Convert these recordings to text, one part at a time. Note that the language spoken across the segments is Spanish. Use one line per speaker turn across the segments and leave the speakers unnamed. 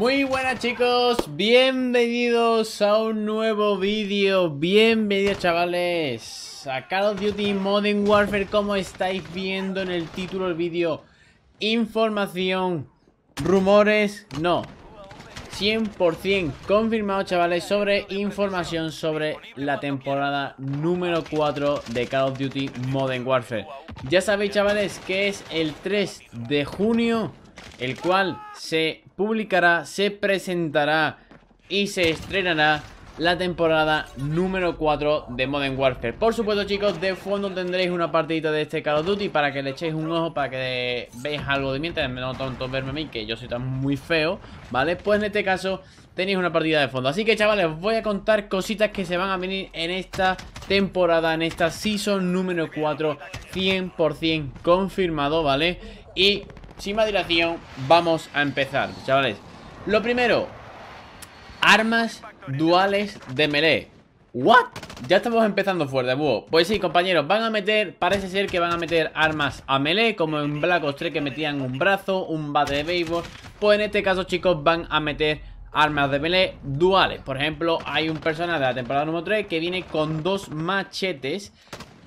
Muy buenas chicos, bienvenidos a un nuevo vídeo, bienvenidos chavales a Call of Duty Modern Warfare como estáis viendo en el título del vídeo Información, rumores, no 100% confirmado chavales sobre información sobre la temporada número 4 de Call of Duty Modern Warfare Ya sabéis chavales que es el 3 de junio el cual se publicará, se presentará y se estrenará la temporada número 4 de Modern Warfare. Por supuesto, chicos, de fondo tendréis una partidita de este Call of Duty para que le echéis un ojo, para que veáis algo de mientras, no tanto verme a mí, que yo soy tan muy feo, ¿vale? Pues en este caso tenéis una partida de fondo. Así que, chavales, os voy a contar cositas que se van a venir en esta temporada, en esta Season número 4, 100% confirmado, ¿vale? Y sin más dilación, vamos a empezar, chavales. Lo primero, armas duales de melee. ¿What? Ya estamos empezando fuerte, búho. Pues sí, compañeros, van a meter, parece ser que van a meter armas a melee, como en Black Ops 3 que metían un brazo, un bate de béisbol. Pues en este caso, chicos, van a meter armas de melee duales. Por ejemplo, hay un personaje de la temporada número 3 que viene con dos machetes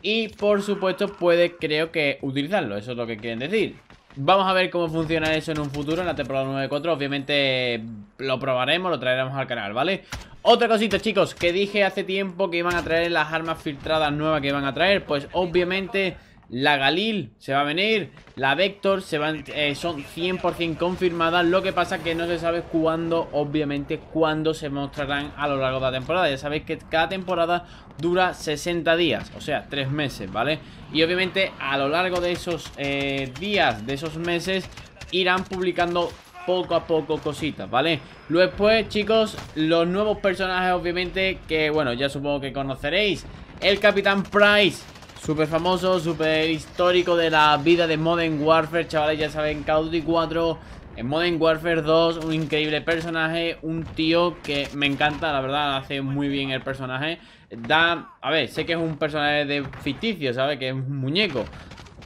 y por supuesto puede, creo que, utilizarlo. Eso es lo que quieren decir. Vamos a ver cómo funciona eso en un futuro, en la temporada 9.4 Obviamente lo probaremos, lo traeremos al canal, ¿vale? Otra cosita, chicos, que dije hace tiempo que iban a traer las armas filtradas nuevas que iban a traer Pues obviamente la Galil se va a venir. La Vector se van, eh, son 100% confirmadas. Lo que pasa que no se sabe cuándo, obviamente, cuándo se mostrarán a lo largo de la temporada. Ya sabéis que cada temporada dura 60 días, o sea, 3 meses, ¿vale? Y obviamente a lo largo de esos eh, días, de esos meses, irán publicando poco a poco cositas, ¿vale? Luego, pues, chicos, los nuevos personajes, obviamente, que, bueno, ya supongo que conoceréis. El Capitán Price Súper famoso, súper histórico de la vida de Modern Warfare, chavales, ya saben, Call 4, en Modern Warfare 2, un increíble personaje, un tío que me encanta, la verdad, hace muy bien el personaje. Da, a ver, sé que es un personaje de ficticio, ¿sabes? Que es un muñeco,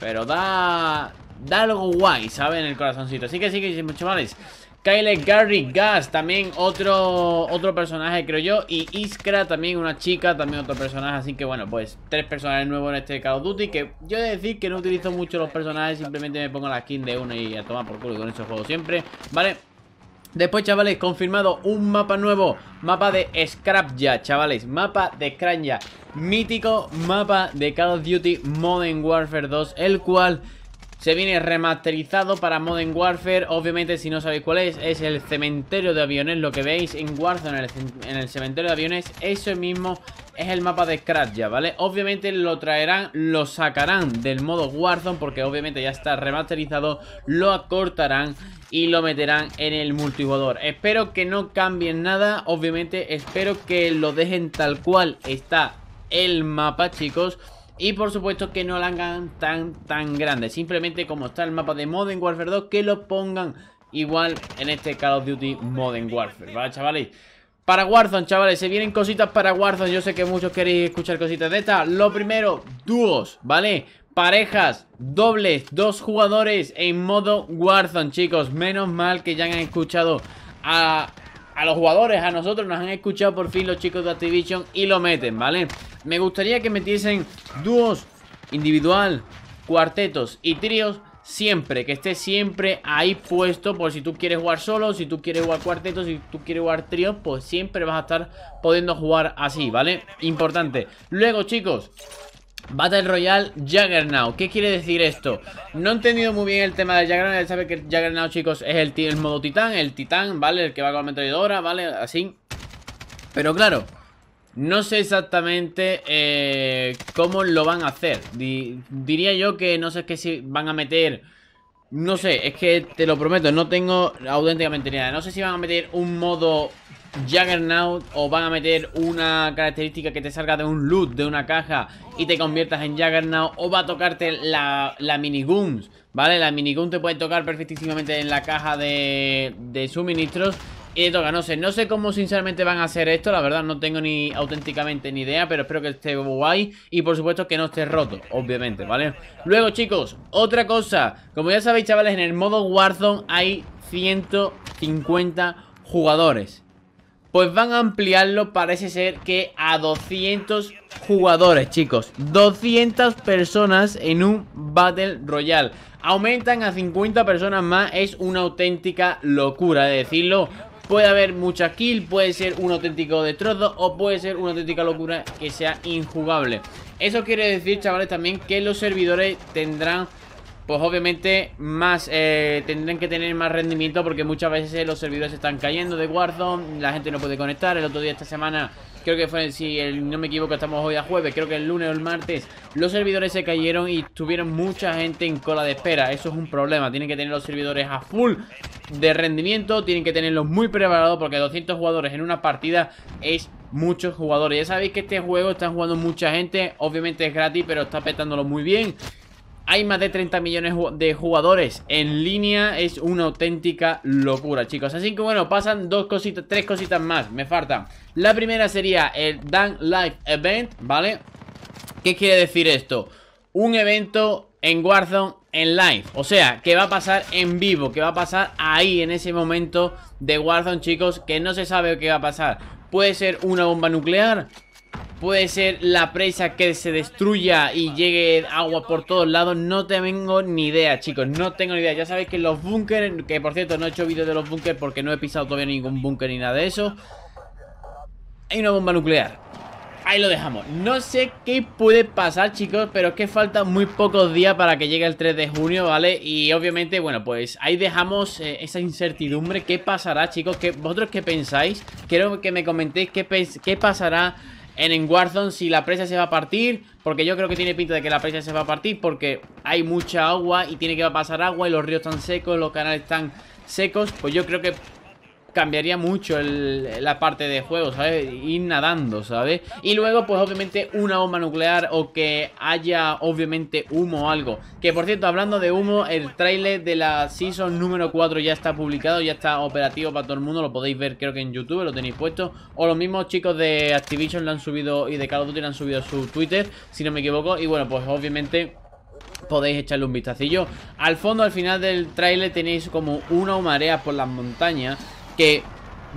pero da, da algo guay, ¿sabes? En el corazoncito. Así que sí que, chavales... Kyle Gary Gas, también otro, otro personaje, creo yo. Y Iskra, también una chica, también otro personaje. Así que bueno, pues tres personajes nuevos en este Call of Duty. Que yo he de decir que no utilizo mucho los personajes, simplemente me pongo la skin de uno y a tomar por culo con esos juegos siempre. Vale. Después, chavales, confirmado un mapa nuevo. Mapa de Scrapja, chavales. Mapa de Scrapja. Mítico mapa de Call of Duty Modern Warfare 2, el cual se viene remasterizado para Modern Warfare. Obviamente, si no sabéis cuál es, es el cementerio de aviones. Lo que veis en Warzone, en el, cementerio de aviones, eso mismo es el mapa de Scratch ¿vale? Obviamente lo traerán, lo sacarán del modo Warzone porque obviamente ya está remasterizado, lo acortarán y lo meterán en el multijugador. Espero que no cambien nada, obviamente espero que lo dejen tal cual está el mapa, chicos. Y por supuesto que no la hagan tan tan grande Simplemente como está el mapa de Modern Warfare 2 Que lo pongan igual en este Call of Duty Modern Warfare ¿Vale chavales? Para Warzone, chavales, se vienen cositas para Warzone Yo sé que muchos queréis escuchar cositas de estas Lo primero, dúos, ¿vale? Parejas, dobles, dos jugadores en modo Warzone, chicos Menos mal que ya han escuchado a, los jugadores, a nosotros Nos han escuchado por fin los chicos de Activision y lo meten, ¿vale? vale me gustaría que metiesen dúos, individual, cuartetos y tríos siempre, que esté siempre ahí puesto por si tú quieres jugar solo, si tú quieres jugar cuartetos, si tú quieres jugar tríos, pues siempre vas a estar pudiendo jugar así, ¿vale? Importante. Luego, chicos, Battle Royale Juggernaut. ¿Qué quiere decir esto? No he entendido muy bien el tema de Juggernaut. Ya sabe que Juggernaut, chicos, es el, el modo titán, el titán, ¿vale? El que va con la metralladora, ¿vale? Así. Pero claro... No sé exactamente eh, cómo lo van a hacer. diría yo que no sé qué si van a meter... No sé, es que te lo prometo, no tengo auténticamente ni No sé si van a meter un modo Juggernaut o van a meter una característica que te salga de un loot, de una caja y te conviertas en Juggernaut o va a tocarte la, mini minigun, ¿vale? La mini minigun te puede tocar perfectísimamente en la caja de suministros y toca, no sé, no sé cómo sinceramente van a hacer esto, la verdad no tengo ni auténticamente ni idea, pero espero que esté guay y por supuesto que no esté roto, obviamente, ¿vale? Luego, chicos, otra cosa, como ya sabéis, chavales, en el modo Warzone hay 150 jugadores. Pues van a ampliarlo, parece ser que a 200 jugadores, chicos. 200 personas en un Battle Royale. Aumentan a 50 personas más, es una auténtica locura de decirlo. Puede haber mucha kill, puede ser un auténtico destrozo o puede ser una auténtica locura que sea injugable. Eso quiere decir, chavales, también que los servidores tendrán pues obviamente más eh, tendrán que tener más rendimiento porque muchas veces los servidores están cayendo de guardo la gente no puede conectar, el otro día esta semana creo que fue, si no me equivoco, estamos hoy a jueves, creo que el lunes o el martes, los servidores se cayeron y tuvieron mucha gente en cola de espera. Eso es un problema, tienen que tener los servidores a full de rendimiento, tienen que tenerlos muy preparados porque 200 jugadores en una partida es muchos jugadores. Ya sabéis que este juego está jugando mucha gente, obviamente es gratis, pero está petándolo muy bien hay más de 30 millones de jugadores en línea Es una auténtica locura, chicos Así que bueno, pasan dos cositas, tres cositas más Me faltan La primera sería el Dan Life Event, ¿vale? ¿Qué quiere decir esto? Un evento en Warzone en live O sea, que va a pasar en vivo Que va a pasar ahí, en ese momento de Warzone, chicos Que no se sabe qué va a pasar Puede ser una bomba nuclear puede ser la presa que se destruya y llegue agua por todos lados. No tengo ni idea, chicos. No tengo ni idea. Ya sabéis que los búnkeres, que por cierto no he hecho vídeos de los bunkers porque no he pisado todavía ningún búnker ni nada de eso. Hay una bomba nuclear. Ahí lo dejamos. No sé qué puede pasar, chicos, pero es que faltan muy pocos días para que llegue el 3 de junio, ¿vale? Y obviamente, bueno, pues ahí dejamos eh, esa incertidumbre. ¿Qué pasará, chicos? ¿Qué, ¿Vosotros qué pensáis? Quiero que me comentéis qué pasará en, si la presa se va a partir Porque yo creo que tiene pinta de que la presa se va a partir Porque hay mucha agua y tiene que pasar agua Y los ríos están secos, los canales están secos Pues yo creo que cambiaría mucho el, la parte de juego, ¿sabes? Ir nadando, ¿sabes? Y luego, pues obviamente una bomba nuclear o que haya obviamente humo o algo. Que por cierto, hablando de humo, el tráiler de la Season número 4 ya está publicado, ya está operativo para todo el mundo, lo podéis ver creo que en YouTube, lo tenéis puesto. O los mismos chicos de Activision lo han subido y de Call of han subido a su Twitter, si no me equivoco. Y bueno, pues obviamente podéis echarle un vistacillo. Al fondo, al final del tráiler tenéis como una marea por las montañas que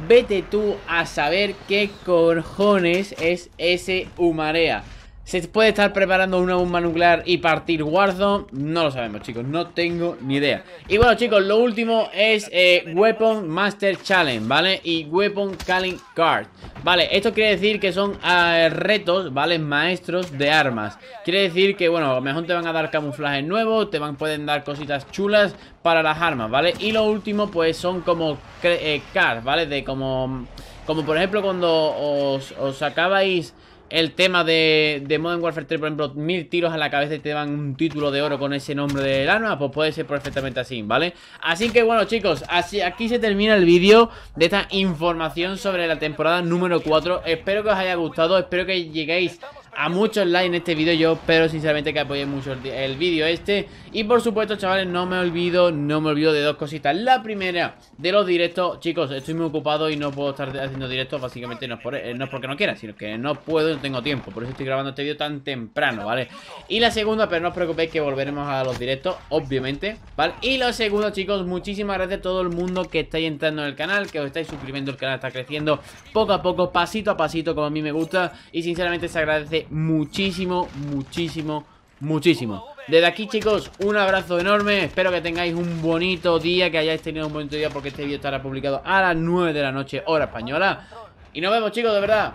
vete tú a saber qué corjones es ese humarea. ¿Se puede estar preparando una bomba nuclear y partir Warzone? No lo sabemos, chicos. No tengo ni idea. Y bueno, chicos, lo último es eh, Weapon Master Challenge, ¿vale? Y Weapon Calling Card. Vale, esto quiere decir que son eh, retos, ¿vale? Maestros de armas. Quiere decir que, bueno, a lo mejor te van a dar camuflaje nuevo te van, pueden dar cositas chulas para las armas, ¿vale? Y lo último, pues, son como eh, cards, ¿vale? De como... Como por ejemplo cuando os, os sacabais el tema de, Modern Warfare 3, por ejemplo, mil tiros a la cabeza y te dan un título de oro con ese nombre del arma, pues puede ser perfectamente así, ¿vale? Así que bueno, chicos, así, aquí se termina el vídeo de esta información sobre la temporada número 4. Espero que os haya gustado, espero que lleguéis a muchos likes en este vídeo yo espero sinceramente que apoyen mucho el, vídeo este Y por supuesto chavales no me olvido, no me olvido de dos cositas La primera de los directos, chicos estoy muy ocupado y no puedo estar haciendo directos Básicamente no es, eh, no porque no quiera, sino que no puedo y no tengo tiempo Por eso estoy grabando este vídeo tan temprano, ¿vale? Y la segunda, pero no os preocupéis que volveremos a los directos, obviamente ¿Vale? Y lo segundo chicos, muchísimas gracias a todo el mundo que estáis entrando en el canal Que os estáis suscribiendo, el canal está creciendo poco a poco, pasito a pasito como a mí me gusta Y sinceramente se agradece muchísimo, muchísimo, muchísimo. Desde aquí, chicos, un abrazo enorme. Espero que tengáis un bonito día, que hayáis tenido un bonito día, porque este vídeo estará publicado a las 9 de la noche, hora española. Y nos vemos, chicos, de verdad.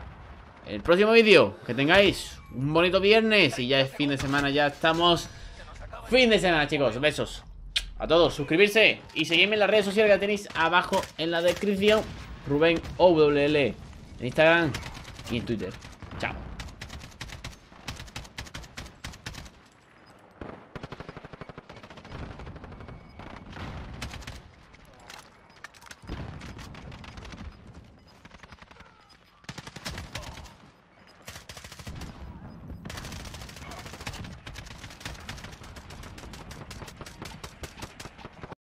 el próximo vídeo, que tengáis un bonito viernes y ya es fin de semana, ya estamos fin de semana, chicos. Besos a todos, suscribirse y seguirme en las redes sociales que tenéis abajo en la descripción. Rubén OWL en Instagram y en Twitter.